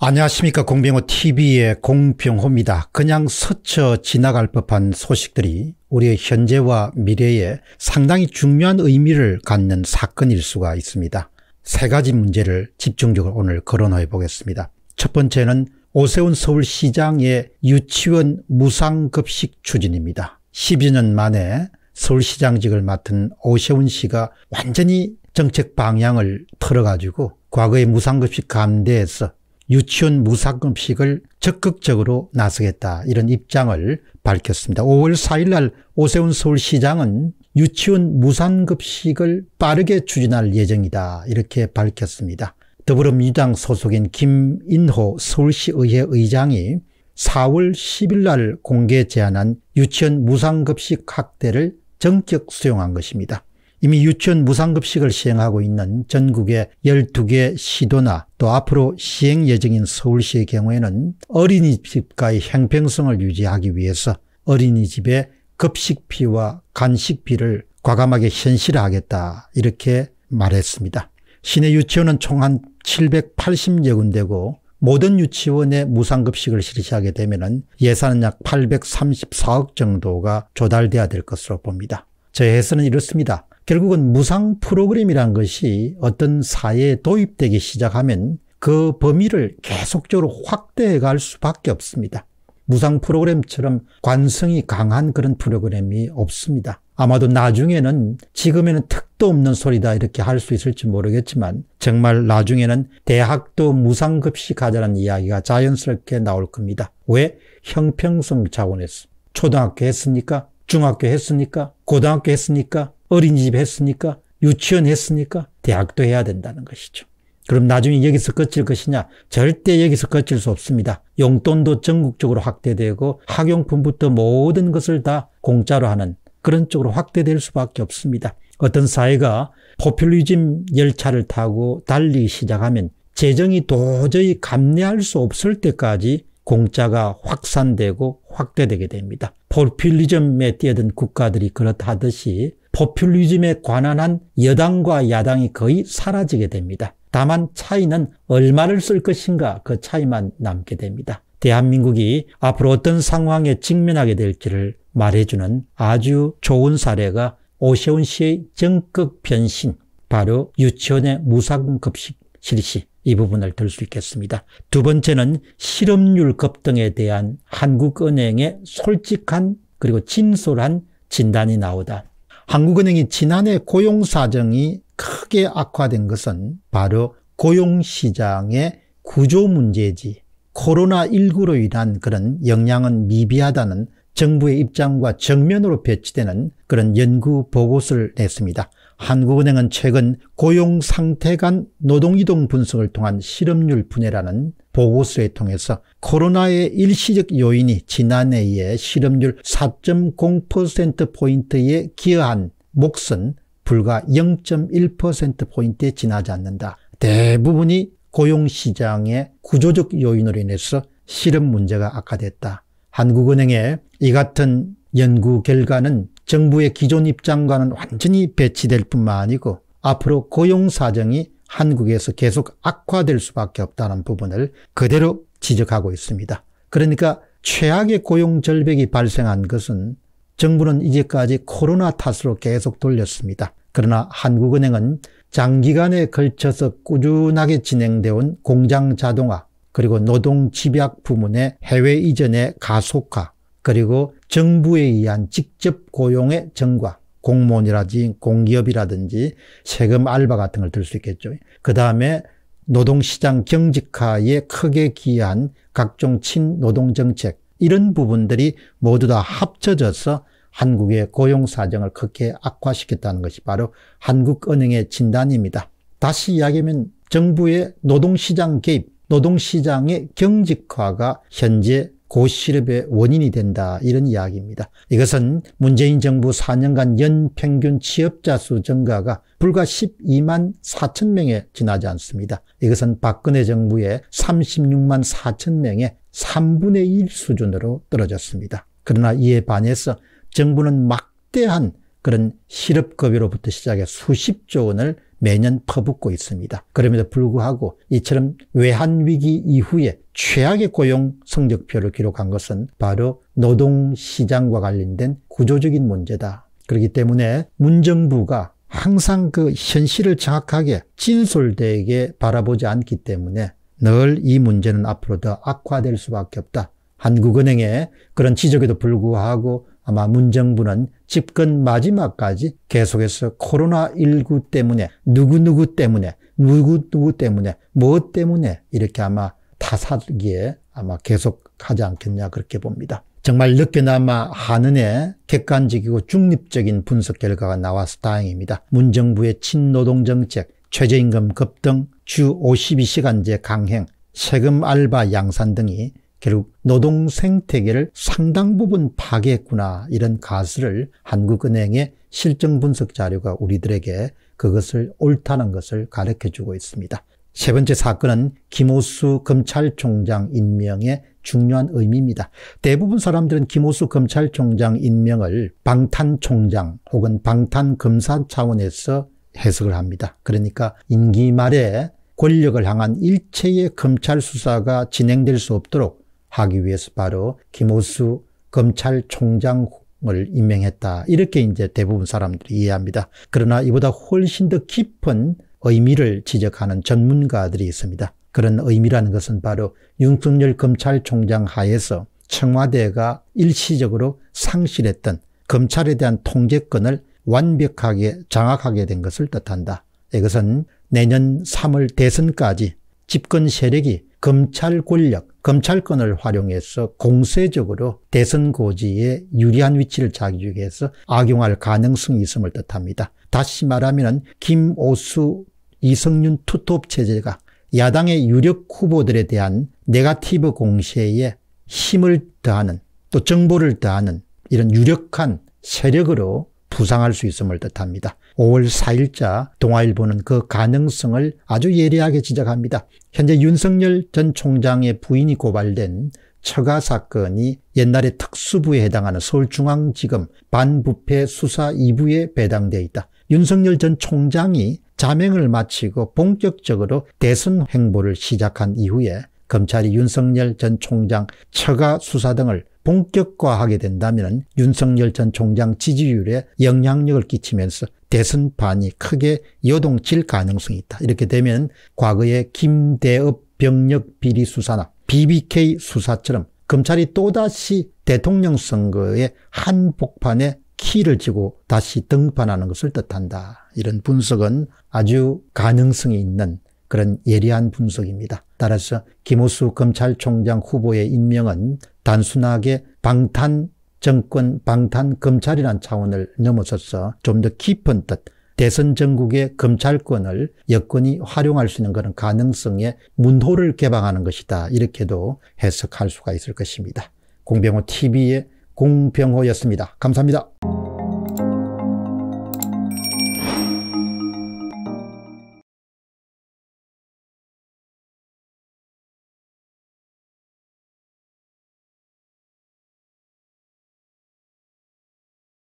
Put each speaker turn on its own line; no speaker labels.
안녕하십니까 공병호 TV의 공병호입니다. 그냥 스쳐 지나갈 법한 소식들이 우리의 현재와 미래에 상당히 중요한 의미를 갖는 사건일 수가 있습니다. 세 가지 문제를 집중적으로 오늘 거론해 보겠습니다. 첫 번째는 오세훈 서울시장의 유치원 무상급식 추진입니다. 1 2년 만에 서울시장직을 맡은 오세훈 씨가 완전히 정책 방향을 틀어가지고 과거의 무상급식 감대에서 유치원 무상급식을 적극적으로 나서겠다 이런 입장을 밝혔습니다. 5월 4일 날 오세훈 서울시장은 유치원 무상급식을 빠르게 추진할 예정이다 이렇게 밝혔습니다. 더불어민주당 소속인 김인호 서울시의회 의장이 4월 10일 날 공개 제안한 유치원 무상급식 확대를 전격 수용한 것입니다. 이미 유치원 무상급식을 시행하고 있는 전국의 12개 시도나 또 앞으로 시행 예정인 서울시의 경우에는 어린이집과의 형평성을 유지하기 위해서 어린이집의 급식비와 간식비를 과감하게 현실화하겠다 이렇게 말했습니다. 시내 유치원은 총 한 780여 군데고 모든 유치원에 무상급식을 실시하게 되면 예산은 약 834억 정도가 조달돼야 될 것으로 봅니다. 제 해서는 이렇습니다. 결국은 무상 프로그램이란 것이 어떤 사회에 도입되기 시작하면 그 범위를 계속적으로 확대해 갈 수밖에 없습니다. 무상 프로그램처럼 관성이 강한 그런 프로그램이 없습니다. 아마도 나중에는 지금에는 특도 없는 소리다 이렇게 할 수 있을지 모르겠지만 정말 나중에는 대학도 무상급식하자는 이야기가 자연스럽게 나올 겁니다. 왜? 형평성 차원에서. 초등학교 했습니까 중학교 했습니까 고등학교 했습니까 어린이집 했으니까 유치원 했으니까 대학도 해야 된다는 것이죠. 그럼 나중에 여기서 거칠 것이냐? 절대 여기서 거칠 수 없습니다. 용돈도 전국적으로 확대되고 학용품부터 모든 것을 다 공짜로 하는 그런 쪽으로 확대될 수밖에 없습니다. 어떤 사회가 포퓰리즘 열차를 타고 달리기 시작하면 재정이 도저히 감내할 수 없을 때까지 공짜가 확산되고 확대되게 됩니다. 포퓰리즘에 뛰어든 국가들이 그렇다듯이 하 포퓰리즘에 관한 한 여당과 야당이 거의 사라지게 됩니다. 다만 차이는 얼마를 쓸 것인가 그 차이만 남게 됩니다. 대한민국이 앞으로 어떤 상황에 직면하게 될지를 말해주는 아주 좋은 사례가 오세훈 씨의 정극 변신, 바로 유치원의 무상급식 실시 이 부분을 들 수 있겠습니다. 두 번째는 실업률 급등에 대한 한국은행의 솔직한 그리고 진솔한 진단이 나오다. 한국은행이 지난해 고용사정이 크게 악화된 것은 바로 고용시장의 구조 문제지 코로나19로 인한 그런 영향은 미비하다는 정부의 입장과 정면으로 배치되는 그런 연구 보고서를 냈습니다. 한국은행은 최근 고용 상태 간 노동이동 분석을 통한 실업률 분해라는 보고서에 통해서 코로나의 일시적 요인이 지난해에 실업률 4.0%포인트에 기여한 몫은 불과 0.1%포인트에 지나지 않는다. 대부분이 고용시장의 구조적 요인으로 인해서 실업 문제가 악화됐다. 한국은행의 이 같은 연구 결과는 정부의 기존 입장과는 완전히 배치될 뿐만 아니고 앞으로 고용 사정이 한국에서 계속 악화될 수밖에 없다는 부분을 그대로 지적하고 있습니다. 그러니까 최악의 고용 절벽이 발생한 것은 정부는 이제까지 코로나 탓으로 계속 돌렸습니다. 그러나 한국은행은 장기간에 걸쳐서 꾸준하게 진행되어 온 공장 자동화 그리고 노동 집약 부문의 해외 이전의 가속화 그리고 정부에 의한 직접 고용의 정과 공무원이라든지 공기업이라든지 세금 알바 같은 걸 들 수 있겠죠. 그 다음에 노동시장 경직화에 크게 기여한 각종 친노동정책 이런 부분들이 모두 다 합쳐져서 한국의 고용사정을 크게 악화시켰다는 것이 바로 한국은행의 진단입니다. 다시 이야기하면 정부의 노동시장 개입, 노동시장의 경직화가 현재 고시럽의 원인이 된다 이런 이야기입니다. 이것은 문재인 정부 4년간 연평균 취업자 수 증가가 불과 12만 4천 명에 지나지 않습니다. 이것은 박근혜 정부의 36만 4천 명의 3분의 1 수준으로 떨어졌습니다. 그러나 이에 반해서 정부는 막대한 그런 실업급여로부터 시작해 수십조 원을 매년 퍼붓고 있습니다. 그럼에도 불구하고 이처럼 외환위기 이후에 최악의 고용 성적표를 기록한 것은 바로 노동시장과 관련된 구조적인 문제다. 그렇기 때문에 문정부가 항상 그 현실을 정확하게 진솔되게 바라보지 않기 때문에 늘 이 문제는 앞으로 더 악화될 수밖에 없다. 한국은행의 그런 지적에도 불구하고 아마 문정부는 집권 마지막까지 계속해서 코로나19 때문에 누구누구 때문에 누구누구 때문에 무엇 뭐 때문에 이렇게 아마 타사기에 아마 계속 하지 않겠냐 그렇게 봅니다. 정말 늦게나마 한은의 객관적이고 중립적인 분석 결과가 나와서 다행입니다. 문정부의 친노동 정책, 최저임금 급등, 주 52시간제 강행, 세금 알바 양산 등이 결국 노동 생태계를 상당 부분 파괴했구나 이런 가설을 한국은행의 실증 분석 자료가 우리들에게 그것을 옳다는 것을 가르쳐주고 있습니다. 세 번째 사건은 김호수 검찰총장 임명의 중요한 의미입니다. 대부분 사람들은 김호수 검찰총장 임명을 방탄총장 혹은 방탄검사 차원에서 해석을 합니다. 그러니까 임기 말에 권력을 향한 일체의 검찰 수사가 진행될 수 없도록 하기 위해서 바로 김호수 검찰총장을 임명했다. 이렇게 이제 대부분 사람들이 이해합니다. 그러나 이보다 훨씬 더 깊은 의미를 지적하는 전문가들이 있습니다. 그런 의미라는 것은 바로 윤석열 검찰총장 하에서 청와대가 일시적으로 상실했던 검찰에 대한 통제권을 완벽하게 장악하게 된 것을 뜻한다. 이것은 내년 3월 대선까지 집권 세력이 검찰 권력, 검찰권을 활용해서 공세적으로 대선 고지에 유리한 위치를 자기주기해서 악용할 가능성이 있음을 뜻합니다. 다시 말하면 김오수, 이성윤 투톱 체제가 야당의 유력 후보들에 대한 네가티브 공세에 힘을 더하는 또 정보를 더하는 이런 유력한 세력으로 부상할 수 있음을 뜻합니다. 5월 4일자 동아일보는 그 가능성을 아주 예리하게 지적합니다. 현재 윤석열 전 총장의 부인이 고발된 처가 사건이 옛날에 특수부에 해당하는 서울중앙지검 반부패 수사 2부에 배당되어 있다. 윤석열 전 총장이 자맹을 마치고 본격적으로 대선 행보를 시작한 이후에 검찰이 윤석열 전 총장 처가 수사 등을 본격화하게 된다면 윤석열 전 총장 지지율에 영향력을 끼치면서 대선판이 크게 여동칠 가능성이 있다. 이렇게 되면 과거의 김대업 병력 비리 수사나 BBK 수사처럼 검찰이 또다시 대통령 선거의 한복판에 키를 쥐고 다시 등판하는 것을 뜻한다. 이런 분석은 아주 가능성이 있는 그런 예리한 분석입니다. 따라서 김호수 검찰총장 후보의 임명은 단순하게 방탄 정권 방탄 검찰이란 차원을 넘어서서 좀 더 깊은 뜻, 대선 전국의 검찰권을 여권이 활용할 수 있는 그런 가능성의 문호를 개방하는 것이다. 이렇게도 해석할 수가 있을 것입니다. 공병호 TV의 공병호였습니다. 감사합니다.